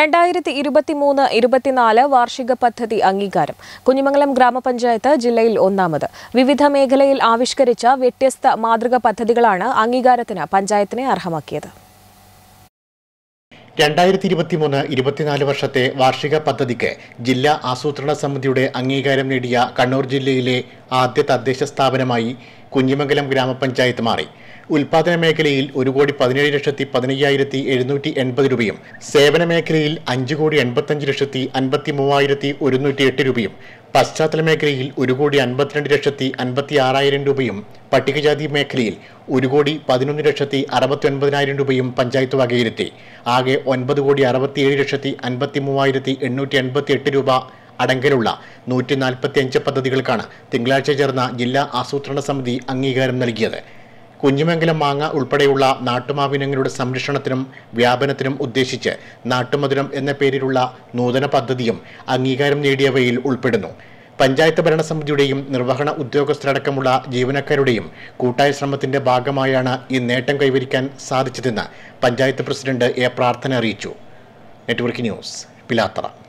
രണ്ടായിരത്തി മൂന്ന് ഇരുപത്തിനാല് വാർഷിക പദ്ധതി അംഗീകാരം കുഞ്ഞിമംഗലം ഗ്രാമപഞ്ചായത്ത് ജില്ലയിൽ ഒന്നാമത് വിവിധ മേഖലയിൽ ആവിഷ്കരിച്ച വ്യത്യസ്ത മാതൃക പദ്ധതികളാണ് അംഗീകാരത്തിന് പഞ്ചായത്തിനെ അർഹമാക്കിയത് രണ്ടായിരത്തി ഇരുപത്തി മൂന്ന് ഇരുപത്തിനാല് വർഷത്തെ വാർഷിക പദ്ധതിക്ക് ജില്ലാ ആസൂത്രണ സമിതിയുടെ അംഗീകാരം നേടിയ കണ്ണൂർ ജില്ലയിലെ ആദ്യ തദ്ദേശ സ്ഥാപനമായി കുഞ്ഞിമംഗലം ഗ്രാമപഞ്ചായത്ത് മാറി ഉൽപാദന മേഖലയിൽ ഒരു കോടി പതിനേഴ് ലക്ഷത്തി പതിനയ്യായിരത്തി എഴുന്നൂറ്റി എൺപത് രൂപയും സേവന മേഖലയിൽ അഞ്ച് കോടി എൺപത്തഞ്ച് ലക്ഷത്തി അൻപത്തി മൂവായിരത്തി ഒരുന്നൂറ്റി എട്ട് രൂപയും പശ്ചാത്തല മേഖലയിൽ ഒരു കോടി അൻപത്തിരണ്ട് ലക്ഷത്തി അൻപത്തി ആറായിരം രൂപയും പട്ടികജാതി മേഖലയിൽ ഒരു കോടി പതിനൊന്ന് ലക്ഷത്തി അറുപത്തി ഒൻപതിനായിരം രൂപയും പഞ്ചായത്ത് വകയിരുത്തി ആകെ ഒൻപത് കോടി അറുപത്തിയേഴ് ലക്ഷത്തി അൻപത്തി മൂവായിരത്തി എണ്ണൂറ്റി എൺപത്തി എട്ട് രൂപ അടങ്കലുള്ള നൂറ്റി അഞ്ച് പദ്ധതികൾക്കാണ് തിങ്കളാഴ്ച ചേർന്ന ജില്ലാ ആസൂത്രണ സമിതി അംഗീകാരം നൽകിയത് കുഞ്ഞുമംഗലം മാങ്ങ ഉൾപ്പെടെയുള്ള നാട്ടുമാവിനങ്ങളുടെ സംരക്ഷണത്തിനും വ്യാപനത്തിനും ഉദ്ദേശിച്ച് നാട്ടുമധുരം എന്ന പേരിലുള്ള നൂതന പദ്ധതിയും അംഗീകാരം നേടിയവയിൽ ഉൾപ്പെടുന്നു പഞ്ചായത്ത് ഭരണസമിതിയുടെയും നിർവഹണ ഉദ്യോഗസ്ഥരടക്കമുള്ള ജീവനക്കാരുടെയും കൂട്ടായ ശ്രമത്തിന്റെ ഭാഗമായാണ് ഈ നേട്ടം കൈവരിക്കാൻ സാധിച്ചതെന്ന് പഞ്ചായത്ത് പ്രസിഡന്റ് എ പ്രാർത്ഥന അറിയിച്ചു നെറ്റ്വർക്ക് ന്യൂസ് പിലാത്തറ